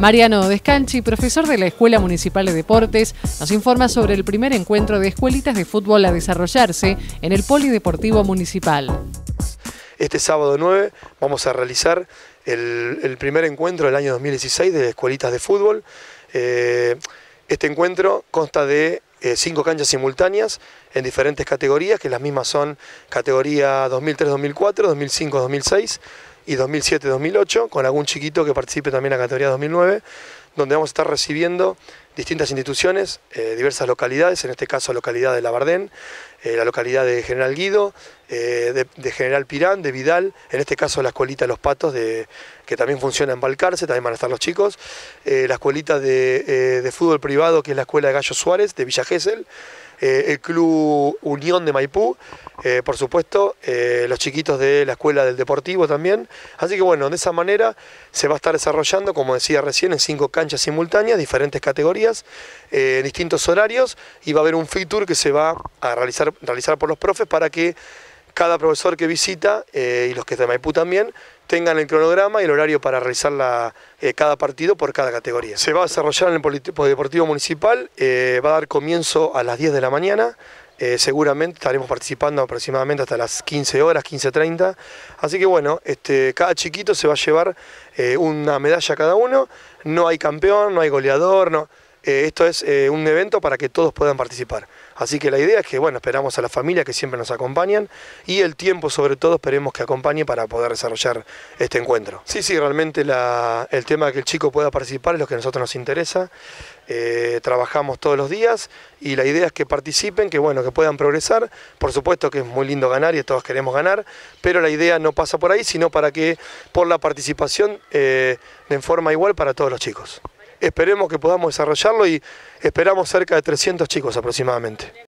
Mariano Descanchi, profesor de la Escuela Municipal de Deportes, nos informa sobre el primer encuentro de escuelitas de fútbol a desarrollarse en el Polideportivo Municipal. Este sábado 9 vamos a realizar el, primer encuentro del año 2016 de escuelitas de fútbol. Eh, este encuentro consta de eh, cinco canchas simultáneas en diferentes categorías, que las mismas son categoría 2003-2004, 2005-2006, y 2007-2008, con algún chiquito que participe también en la categoría 2009, donde vamos a estar recibiendo distintas instituciones, eh, diversas localidades, en este caso la localidad de Labardén, eh, la localidad de General Guido, eh, de, General Pirán, de Vidal, en este caso la escuelita Los Patos, de, que también funciona en Balcarce, también van a estar los chicos, eh, la escuelita de, de, fútbol privado, que es la escuela de Gallo Suárez, de Villa Gesell, el Club Unión de Maipú, eh, por supuesto, eh, los chiquitos de la escuela del deportivo también. Así que bueno, de esa manera se va a estar desarrollando, como decía recién, en cinco canchas simultáneas, diferentes categorías, eh, en distintos horarios, y va a haber un feature que se va a realizar, realizar por los profes para que cada profesor que visita y los que de Maipú también tengan el cronograma y el horario para realizar cada partido por cada categoría. Se va a desarrollar en el Deportivo Municipal, va a dar comienzo a las 10 de la mañana, eh, seguramente estaremos participando aproximadamente hasta las 15 horas, 15.30. Así que bueno, este, cada chiquito se va a llevar eh, una medalla cada uno. No hay campeón, no hay goleador, no. Eh, esto es eh, un evento para que todos puedan participar. Así que la idea es que, bueno, esperamos a la familia que siempre nos acompañan y el tiempo sobre todo esperemos que acompañe para poder desarrollar este encuentro. Sí, sí, realmente el tema de que el chico pueda participar es lo que a nosotros nos interesa. Eh, trabajamos todos los días y la idea es que participen, que bueno, que puedan progresar. Por supuesto que es muy lindo ganar y todos queremos ganar, pero la idea no pasa por ahí, sino para que por la participación en forma igual para todos los chicos. Esperemos que podamos desarrollarlo y esperamos cerca de 300 chicos aproximadamente.